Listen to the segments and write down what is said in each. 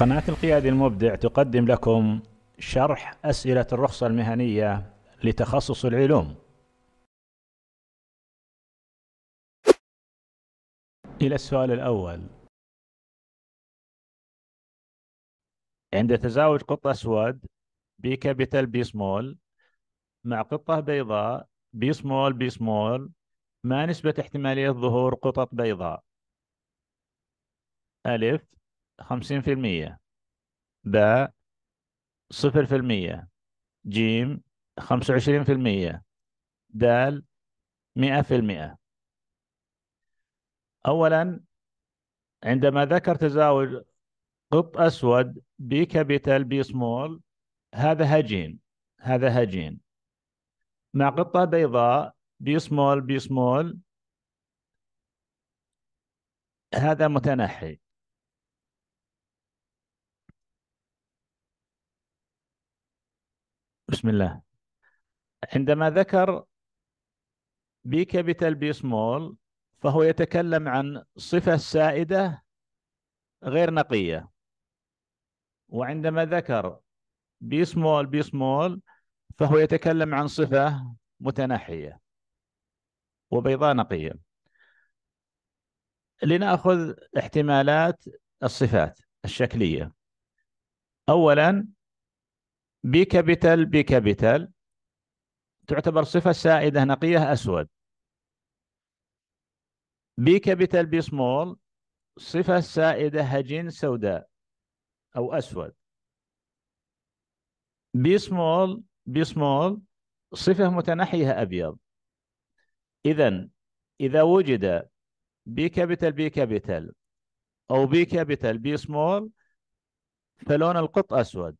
قناة القيادي المبدع تقدم لكم شرح أسئلة الرخصة المهنية لتخصص العلوم إلى السؤال الأول عند تزاوج قط أسود بكابيتال بي سمول مع قطة بيضاء بي سمول بي سمول ما نسبة احتمالية ظهور قطط بيضاء؟ ألف خمسين في المية باء صفر في المية جيم خمسة وعشرين في المية دال مئة في المئة أولا عندما ذكر تزاوج قط أسود بي كابيتال بي سمول هذا هجين هذا هجين مع قطة بيضاء بي سمول بي سمول هذا متنحي بسم الله عندما ذكر بي كابيتال بي سمول فهو يتكلم عن صفة سائدة غير نقية وعندما ذكر بي سمول بي سمول فهو يتكلم عن صفة متنحية وبيضاء نقية لنأخذ احتمالات الصفات الشكلية أولا بي كابيتال بي كابيتال تعتبر صفة سائدة نقية أسود بي كابيتال بي سمول صفة سائدة هجين سوداء أو أسود بي سمول بي سمول صفة متنحية أبيض إذا إذا وجد بي كابيتال بي كابيتال أو بي كابيتال بي سمول فلون القط أسود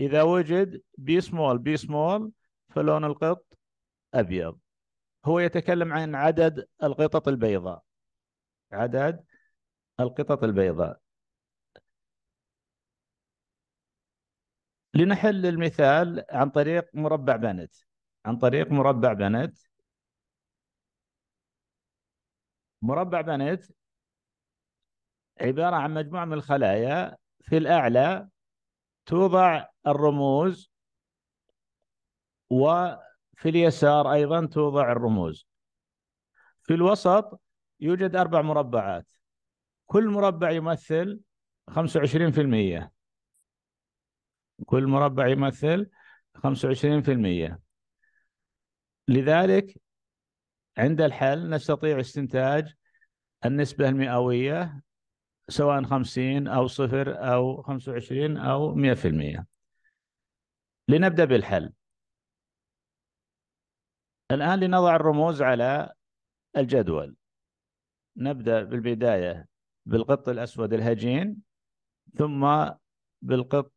إذا وجد بي سمول بي سمول فلون القط أبيض هو يتكلم عن عدد القطط البيضاء عدد القطط البيضاء لنحل المثال عن طريق مربع بنت عن طريق مربع بنت مربع بنت عبارة عن مجموعة من الخلايا في الأعلى توضع الرموز وفي اليسار أيضا توضع الرموز في الوسط يوجد أربع مربعات كل مربع يمثل 25% كل مربع يمثل 25% لذلك عند الحل نستطيع استنتاج النسبة المئوية سواء 50 أو 0 أو 25 أو 100% لنبدأ بالحل الآن لنضع الرموز على الجدول نبدأ بالبداية بالقط الأسود الهجين ثم بالقط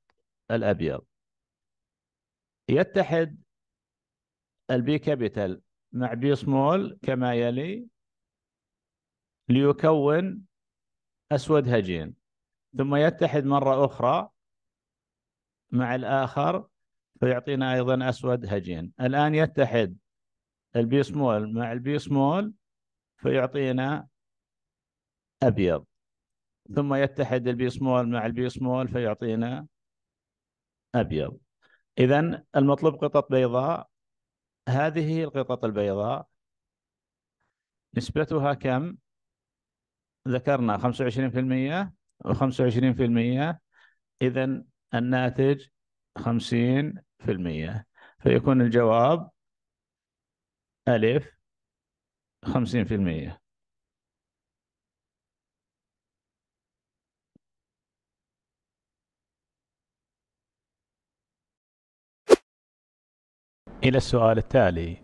الأبيض يتحد البي كابيتال مع بي سمول كما يلي ليكون أسود هجين ثم يتحد مرة أخرى مع الآخر فيعطينا ايضا اسود هجين الان يتحد البي سمول مع البي سمول فيعطينا ابيض ثم يتحد البي سمول مع البي سمول فيعطينا ابيض اذا المطلوب قطط بيضاء هذه هي القطط البيضاء نسبتها كم ذكرنا 25% و25% إذا الناتج 50 في المية فيكون الجواب ألف خمسين في المية إلى السؤال التالي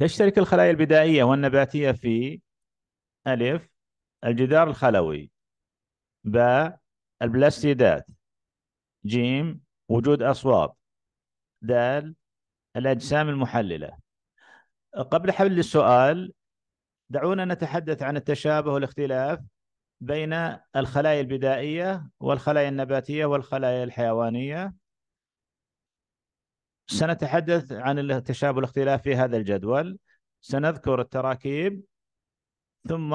تشترك الخلايا البدائية والنباتية في ألف الجدار الخلوي باء البلاستيدات جيم وجود أصوات دال الأجسام المحللة قبل حل السؤال دعونا نتحدث عن التشابه والاختلاف بين الخلايا البدائية والخلايا النباتية والخلايا الحيوانية سنتحدث عن التشابه والاختلاف في هذا الجدول سنذكر التراكيب ثم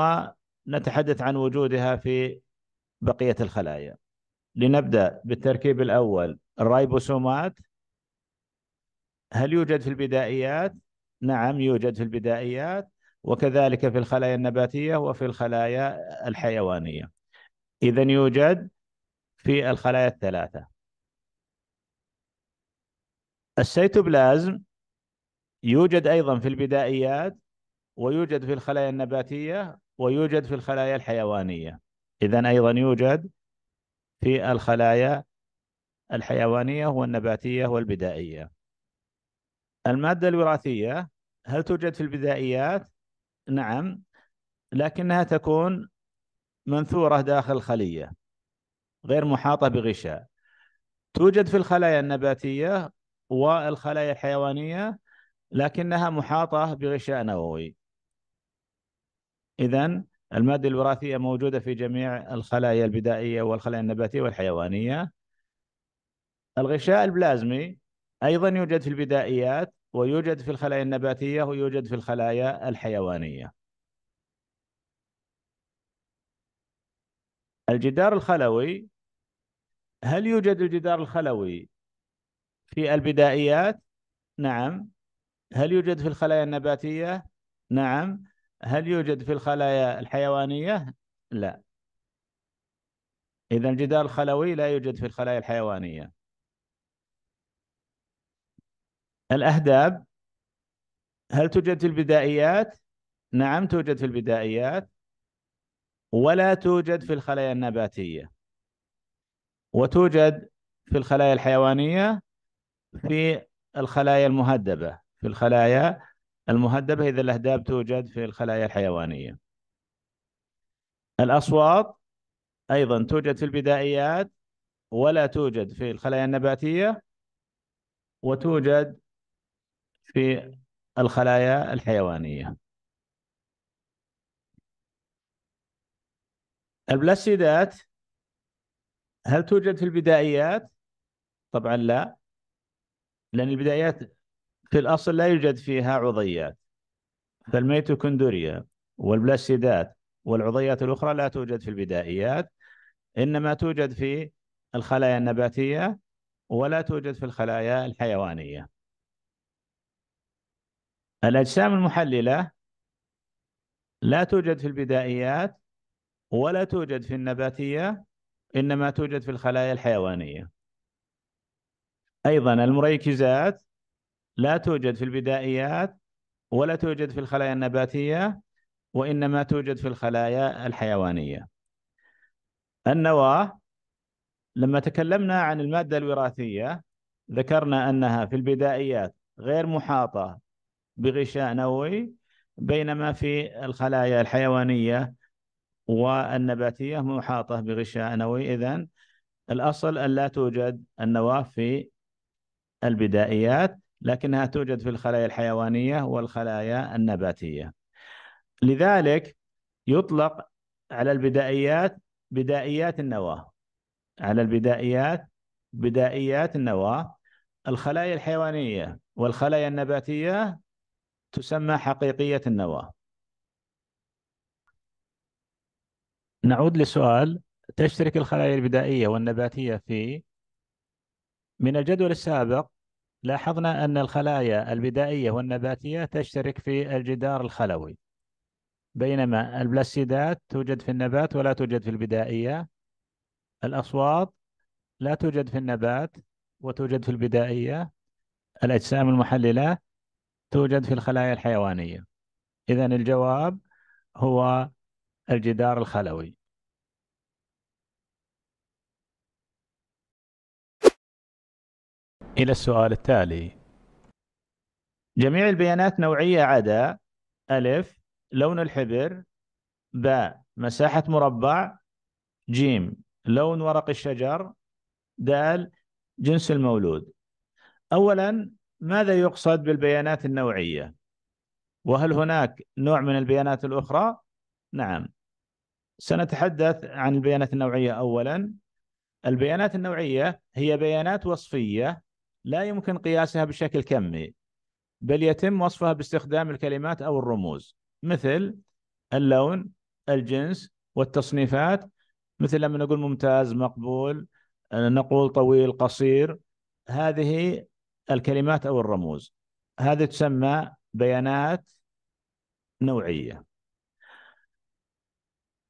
نتحدث عن وجودها في بقية الخلايا لنبدأ بالتركيب الأول الرايبوسومات هل يوجد في البدائيات؟ نعم يوجد في البدائيات وكذلك في الخلايا النباتية وفي الخلايا الحيوانية إذا يوجد في الخلايا الثلاثة السيتوبلازم يوجد أيضا في البدائيات ويوجد في الخلايا النباتية ويوجد في الخلايا الحيوانية إذا أيضا يوجد في الخلايا الحيوانية والنباتية والبدائية المادة الوراثية هل توجد في البدائيات؟ نعم لكنها تكون منثورة داخل الخلية غير محاطة بغشاء توجد في الخلايا النباتية والخلايا الحيوانية لكنها محاطة بغشاء نووي إذا المادة الوراثية موجودة في جميع الخلايا البدائية والخلايا النباتية والحيوانية الغشاء البلازمي أيضا يوجد في البدائيات ويوجد في الخلايا النباتية ويوجد في الخلايا الحيوانية الجدار الخلوي هل يوجد الجدار الخلوي في البدائيات؟ نعم هل يوجد في الخلايا النباتية؟ نعم هل يوجد في الخلايا الحيوانية؟ لا إذا الجدار الخلوي لا يوجد في الخلايا الحيوانية الأهداب هل توجد في البدائيات؟ نعم توجد في البدائيات ولا توجد في الخلايا النباتية وتوجد في الخلايا الحيوانية في الخلايا المهدبة في الخلايا المهدبة إذا الأهداب توجد في الخلايا الحيوانية الأصوات أيضا توجد في البدائيات ولا توجد في الخلايا النباتية وتوجد في الخلايا الحيوانية البلاسيدات هل توجد في البدائيات؟ طبعا لا لأن البدائيات في الأصل لا يوجد فيها عضيات فالميتوكوندريا والبلاستيدات والعضيات الأخرى لا توجد في البدائيات إنما توجد في الخلايا النباتية ولا توجد في الخلايا الحيوانية الأجسام المحللة لا توجد في البدائيات ولا توجد في النباتية إنما توجد في الخلايا الحيوانية أيضا المريكزات لا توجد في البدائيات ولا توجد في الخلايا النباتية وإنما توجد في الخلايا الحيوانية النواة لما تكلمنا عن المادة الوراثية ذكرنا أنها في البدائيات غير محاطة بغشاء نووي بينما في الخلايا الحيوانية والنباتية محاطة بغشاء نووي إذن الأصل أن لا توجد النواة في البدائيات لكنها توجد في الخلايا الحيوانية والخلايا النباتية لذلك يطلق على البدائيات بدائيات النواة على البدائيات بدائيات النواة الخلايا الحيوانية والخلايا النباتية تسمى حقيقية النواة نعود لسؤال تشترك الخلايا البدائية والنباتية في من الجدول السابق لاحظنا أن الخلايا البدائية والنباتية تشترك في الجدار الخلوي بينما البلاستيدات توجد في النبات ولا توجد في البدائية الأصوات لا توجد في النبات وتوجد في البدائية الأجسام المحللة توجد في الخلايا الحيوانية إذا الجواب هو الجدار الخلوي إلى السؤال التالي جميع البيانات نوعية عدا ألف لون الحبر باء مساحة مربع جيم لون ورق الشجر دال جنس المولود أولا ماذا يقصد بالبيانات النوعية وهل هناك نوع من البيانات الأخرى نعم سنتحدث عن البيانات النوعية أولا البيانات النوعية هي بيانات وصفية لا يمكن قياسها بشكل كمي بل يتم وصفها باستخدام الكلمات أو الرموز مثل اللون الجنس والتصنيفات مثل لما نقول ممتاز مقبول آه، نقول طويل قصير هذه الكلمات أو الرموز هذه تسمى بيانات نوعية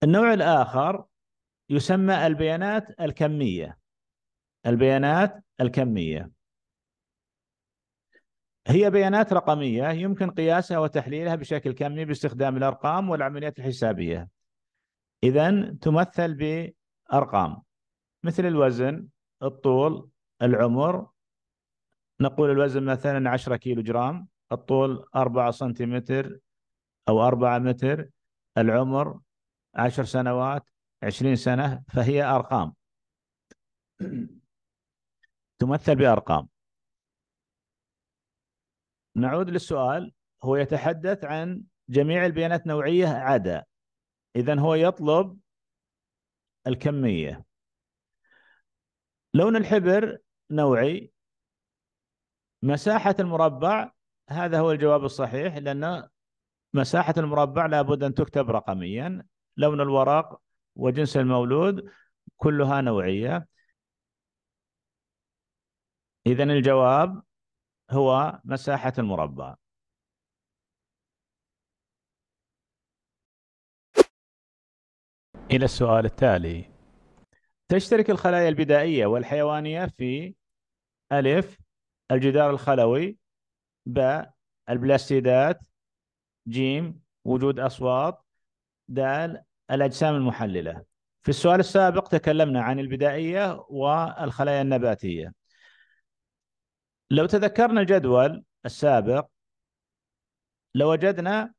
النوع الآخر يسمى البيانات الكمية البيانات الكمية هي بيانات رقمية يمكن قياسها وتحليلها بشكل كمي باستخدام الأرقام والعمليات الحسابية إذا تمثل بأرقام مثل الوزن الطول العمر نقول الوزن مثلا 10 كيلو جرام الطول 4 سنتيمتر أو 4 متر العمر 10 سنوات 20 سنة فهي أرقام تمثل بأرقام نعود للسؤال هو يتحدث عن جميع البيانات نوعية عدا إذا هو يطلب الكمية لون الحبر نوعي مساحة المربع هذا هو الجواب الصحيح لأن مساحة المربع لابد أن تكتب رقميا لون الورق وجنس المولود كلها نوعية إذا الجواب هو مساحة المربع إلى السؤال التالي تشترك الخلايا البدائية والحيوانية في ألف الجدار الخلوي ب البلاستيدات جيم وجود أصوات د الأجسام المحللة في السؤال السابق تكلمنا عن البدائية والخلايا النباتية لو تذكرنا الجدول السابق لوجدنا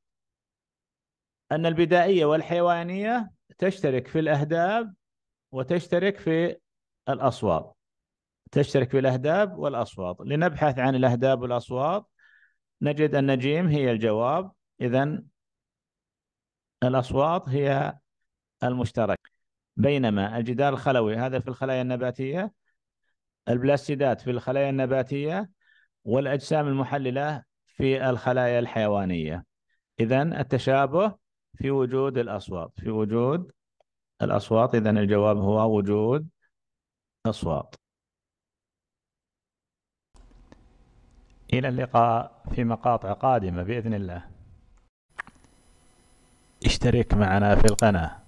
أن البدائية والحيوانية تشترك في الأهداب وتشترك في الأصوات تشترك في الأهداب والأصوات لنبحث عن الأهداب والأصوات نجد أن جيم هي الجواب إذا الأصوات هي المشترك بينما الجدار الخلوي هذا في الخلايا النباتية البلاستيدات في الخلايا النباتية والأجسام المحللة في الخلايا الحيوانية إذا التشابه في وجود الأصوات في وجود الأصوات إذا الجواب هو وجود أصوات إلى اللقاء في مقاطع قادمة بإذن الله اشترك معنا في القناة